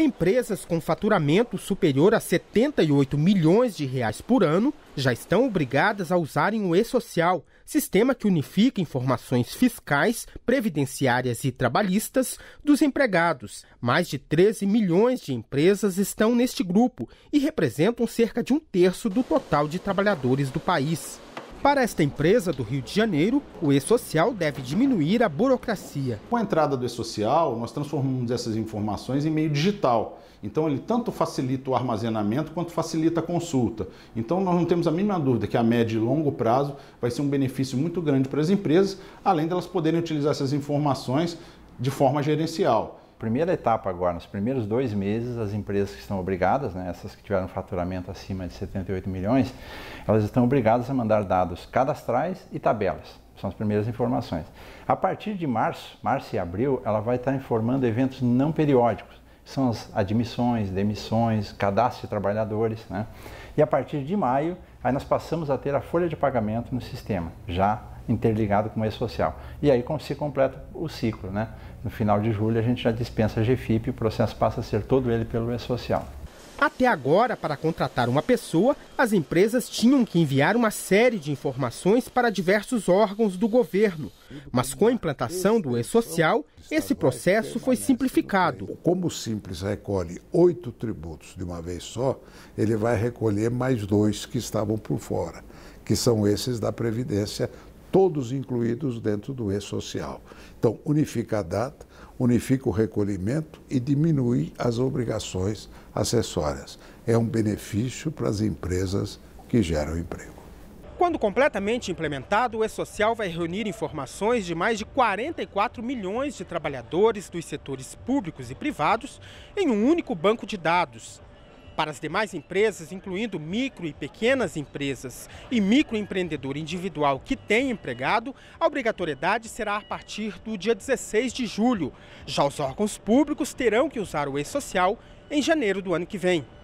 Empresas com faturamento superior a 78 milhões de reais por ano já estão obrigadas a usarem o e-social, sistema que unifica informações fiscais, previdenciárias e trabalhistas dos empregados. Mais de 13 milhões de empresas estão neste grupo e representam cerca de um terço do total de trabalhadores do país. Para esta empresa do Rio de Janeiro, o e-social deve diminuir a burocracia. Com a entrada do e-social, nós transformamos essas informações em meio digital. Então, ele tanto facilita o armazenamento quanto facilita a consulta. Então, nós não temos a mínima dúvida que a médio e longo prazo vai ser um benefício muito grande para as empresas, além delas poderem utilizar essas informações de forma gerencial primeira etapa agora, nos primeiros dois meses, as empresas que estão obrigadas, né, essas que tiveram faturamento acima de 78 milhões, elas estão obrigadas a mandar dados cadastrais e tabelas. São as primeiras informações. A partir de março, março e abril, ela vai estar informando eventos não periódicos. São as admissões, demissões, cadastro de trabalhadores. Né? E a partir de maio, aí nós passamos a ter a folha de pagamento no sistema, já interligado com o eSocial social. E aí se completa o ciclo, né? No final de julho a gente já dispensa a GFIP e o processo passa a ser todo ele pelo eSocial. social. Até agora, para contratar uma pessoa, as empresas tinham que enviar uma série de informações para diversos órgãos do governo. Mas com a implantação do e-social, esse processo foi simplificado. Como o Simples recolhe oito tributos de uma vez só, ele vai recolher mais dois que estavam por fora, que são esses da Previdência todos incluídos dentro do E-Social. Então, unifica a data, unifica o recolhimento e diminui as obrigações acessórias. É um benefício para as empresas que geram emprego. Quando completamente implementado, o E-Social vai reunir informações de mais de 44 milhões de trabalhadores dos setores públicos e privados em um único banco de dados para as demais empresas, incluindo micro e pequenas empresas e microempreendedor individual que tem empregado, a obrigatoriedade será a partir do dia 16 de julho. Já os órgãos públicos terão que usar o e-social em janeiro do ano que vem.